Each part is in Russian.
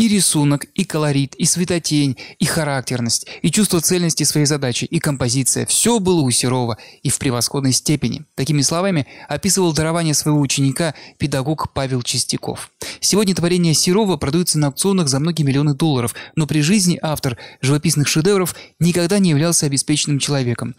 и рисунок, и колорит, и светотень, и характерность, и чувство цельности своей задачи, и композиция. Все было у Серова и в превосходной степени. Такими словами описывал дарование своего ученика педагог Павел Чистяков. Сегодня творение Серова продаются на аукционах за многие миллионы долларов, но при жизни автор живописных шедевров никогда не являлся обеспеченным человеком.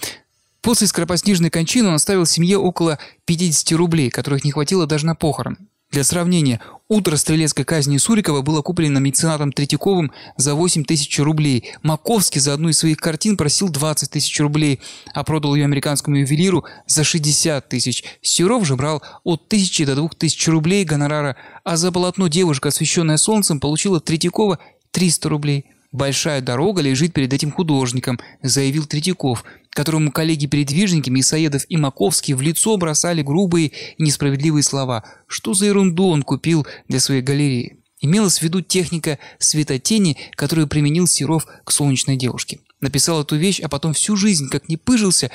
После скоропостижной кончины он оставил семье около 50 рублей, которых не хватило даже на похорон. Для сравнения, утро стрелецкой казни Сурикова было куплено меценатом Третьяковым за 8 тысяч рублей. Маковский за одну из своих картин просил 20 тысяч рублей, а продал ее американскому ювелиру за 60 тысяч. Серов же брал от тысячи до двух тысяч рублей гонорара, а за полотно девушка, освещенная солнцем, получила от Третьякова 300 рублей. «Большая дорога лежит перед этим художником», – заявил Третьяков – которому коллеги-передвижники Мясоедов и Маковский в лицо бросали грубые и несправедливые слова. Что за ерунду он купил для своей галереи? Имелась в виду техника светотени, которую применил Серов к солнечной девушке. Написал эту вещь, а потом всю жизнь, как не пыжился,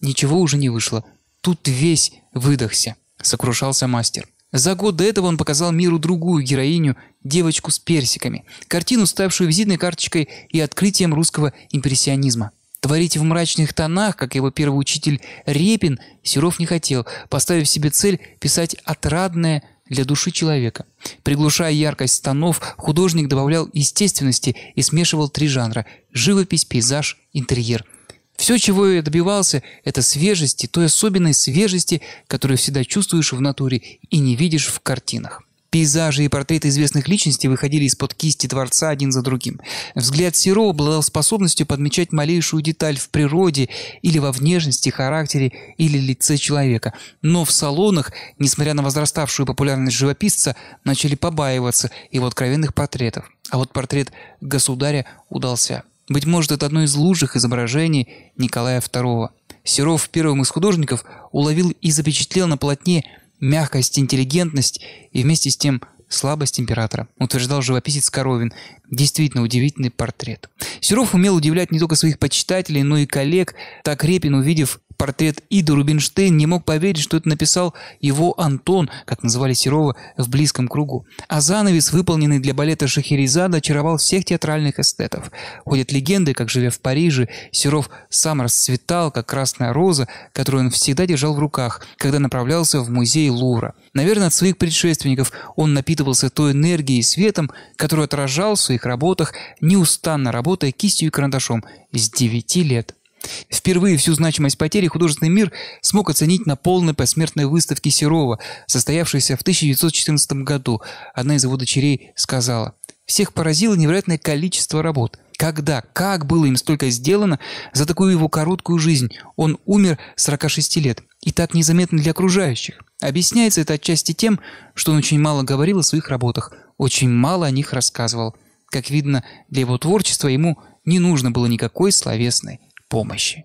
ничего уже не вышло. Тут весь выдохся, сокрушался мастер. За год до этого он показал миру другую героиню, девочку с персиками, картину, ставшую визитной карточкой и открытием русского импрессионизма. Творить в мрачных тонах, как его первый учитель Репин, Серов не хотел, поставив себе цель писать отрадное для души человека. Приглушая яркость станов, художник добавлял естественности и смешивал три жанра – живопись, пейзаж, интерьер. Все, чего я добивался, это свежести, той особенной свежести, которую всегда чувствуешь в натуре и не видишь в картинах. Пейзажи и портреты известных личностей выходили из-под кисти Творца один за другим. Взгляд Серова обладал способностью подмечать малейшую деталь в природе или во внешности, характере или лице человека. Но в салонах, несмотря на возраставшую популярность живописца, начали побаиваться его откровенных портретов. А вот портрет государя удался. Быть может, это одно из лучших изображений Николая II. Серов первым из художников уловил и запечатлел на полотне мягкость, интеллигентность и вместе с тем слабость императора, утверждал живописец Коровин, Действительно удивительный портрет. Серов умел удивлять не только своих почитателей, но и коллег. Так Репин, увидев портрет Иды Рубинштейн, не мог поверить, что это написал его Антон, как называли Серова в близком кругу. А занавес, выполненный для балета Шахерезада, очаровал всех театральных эстетов. Ходят легенды, как, живя в Париже, Серов сам расцветал, как красная роза, которую он всегда держал в руках, когда направлялся в музей Лура. Наверное, от своих предшественников он напитывался той энергией и светом, который отражал в своих своих работах, неустанно работая кистью и карандашом с 9 лет. Впервые всю значимость потери художественный мир смог оценить на полной посмертной выставке Серова, состоявшейся в 1914 году. Одна из его дочерей сказала, «Всех поразило невероятное количество работ. Когда, как было им столько сделано за такую его короткую жизнь? Он умер 46 лет и так незаметно для окружающих. Объясняется это отчасти тем, что он очень мало говорил о своих работах, очень мало о них рассказывал. Как видно, для его творчества ему не нужно было никакой словесной помощи.